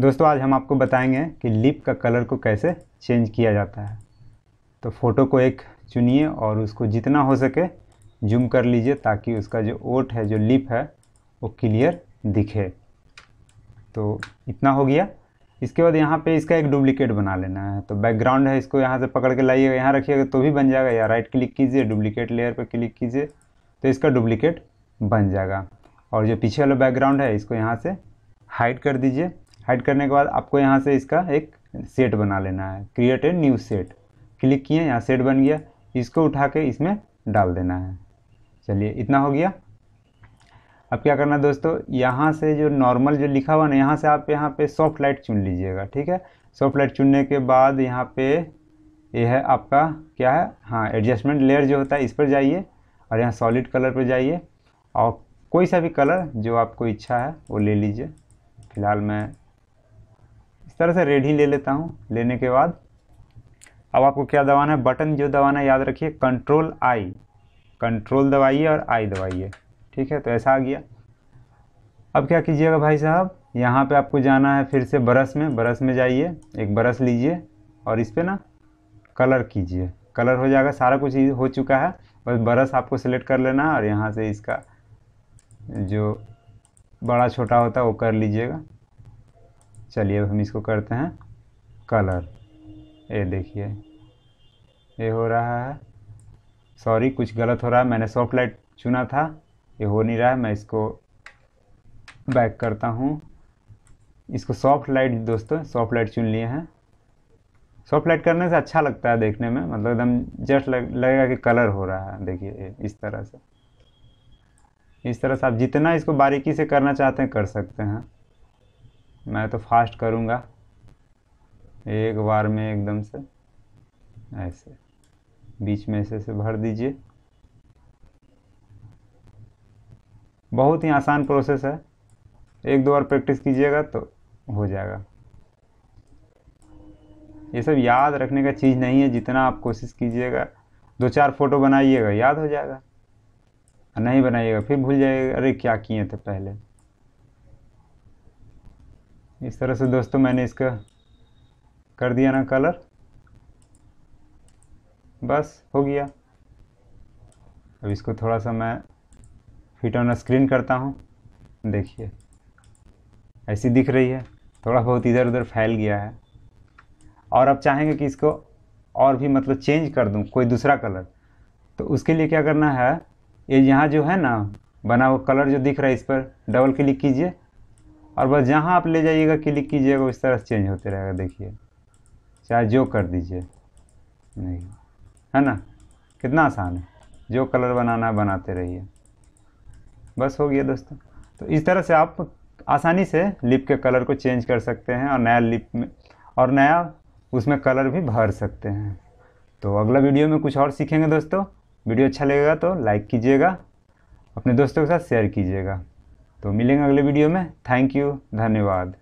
दोस्तों आज हम आपको बताएंगे कि लिप का कलर को कैसे चेंज किया जाता है तो फ़ोटो को एक चुनिए और उसको जितना हो सके जूम कर लीजिए ताकि उसका जो ओट है जो लिप है वो क्लियर दिखे तो इतना हो गया इसके बाद यहाँ पे इसका एक डुप्लीकेट बना लेना है तो बैकग्राउंड है इसको यहाँ से पकड़ के लाइएगा यहाँ रखिएगा तो भी बन जाएगा या राइट क्लिक कीजिए डुप्लीकेट लेयर पर क्लिक कीजिए तो इसका डुप्लीकेट बन जाएगा और जो पीछे वाला बैकग्राउंड है इसको यहाँ से हाइड कर दीजिए हाइड करने के बाद आपको यहाँ से इसका एक सेट बना लेना है create a new set click किए यहाँ सेट बन गया इसको उठा के इसमें डाल देना है चलिए इतना हो गया अब क्या करना दोस्तों यहाँ से जो नॉर्मल जो लिखा हुआ ना यहाँ से आप यहाँ पे सॉफ्ट लाइट चुन लीजिएगा ठीक है सॉफ्ट लाइट चुनने के बाद यहाँ पे ये यह है आपका क्या है हाँ एडजस्टमेंट लेयर जो होता है इस पर जाइए और यहाँ सॉलिड कलर पर जाइए और कोई सा भी कलर जो आपको इच्छा है वो ले लीजिए फ़िलहाल मैं तरह से रेड ही ले लेता हूँ लेने के बाद अब आपको क्या दबाना है बटन जो दबाना है याद रखिए कंट्रोल आई कंट्रोल दबाइए और आई दबाइए ठीक है तो ऐसा आ गया अब क्या कीजिएगा भाई साहब यहाँ पे आपको जाना है फिर से ब्रश में ब्रश में जाइए एक ब्रश लीजिए और इस पर ना कलर कीजिए कलर हो जाएगा सारा कुछ हो चुका है बस ब्रश आपको सेलेक्ट कर लेना है और यहाँ से इसका जो बड़ा छोटा होता है वो कर लीजिएगा चलिए अब हम इसको करते हैं कलर ये देखिए ये हो रहा है सॉरी कुछ गलत हो रहा है मैंने सॉफ्ट लाइट चुना था ये हो नहीं रहा है मैं इसको बैक करता हूँ इसको सॉफ्ट लाइट दोस्तों सॉफ्ट लाइट चुन लिए हैं सॉफ्ट लाइट करने से अच्छा लगता है देखने में मतलब एकदम जस्ट लग, लगेगा कि कलर हो रहा है देखिए इस तरह से इस तरह से आप जितना इसको बारीकी से करना चाहते हैं कर सकते हैं मैं तो फास्ट करूँगा एक बार में एकदम से ऐसे बीच में ऐसे से भर दीजिए बहुत ही आसान प्रोसेस है एक दो बार प्रैक्टिस कीजिएगा तो हो जाएगा ये सब याद रखने का चीज़ नहीं है जितना आप कोशिश कीजिएगा दो चार फोटो बनाइएगा याद हो जाएगा नहीं बनाइएगा फिर भूल जाइएगा अरे क्या किए थे पहले इस तरह से दोस्तों मैंने इसका कर दिया ना कलर बस हो गया अब इसको थोड़ा सा मैं फिट ऑन स्क्रीन करता हूँ देखिए ऐसी दिख रही है थोड़ा बहुत इधर उधर फैल गया है और अब चाहेंगे कि इसको और भी मतलब चेंज कर दूँ कोई दूसरा कलर तो उसके लिए क्या करना है ये यहाँ जो है ना बना हुआ कलर जो दिख रहा है इस पर डबल क्लिक कीजिए और बस जहाँ आप ले जाइएगा क्लिक कीजिएगा उस तरह से चेंज होते रहेगा देखिए चाहे जो कर दीजिए नहीं है ना कितना आसान है जो कलर बनाना है बनाते रहिए बस हो गया दोस्तों तो इस तरह से आप आसानी से लिप के कलर को चेंज कर सकते हैं और नया लिप में और नया उसमें कलर भी भर सकते हैं तो अगला वीडियो में कुछ और सीखेंगे दोस्तों वीडियो अच्छा लगेगा तो लाइक कीजिएगा अपने दोस्तों के साथ शेयर कीजिएगा तो मिलेंगे अगले वीडियो में थैंक यू धन्यवाद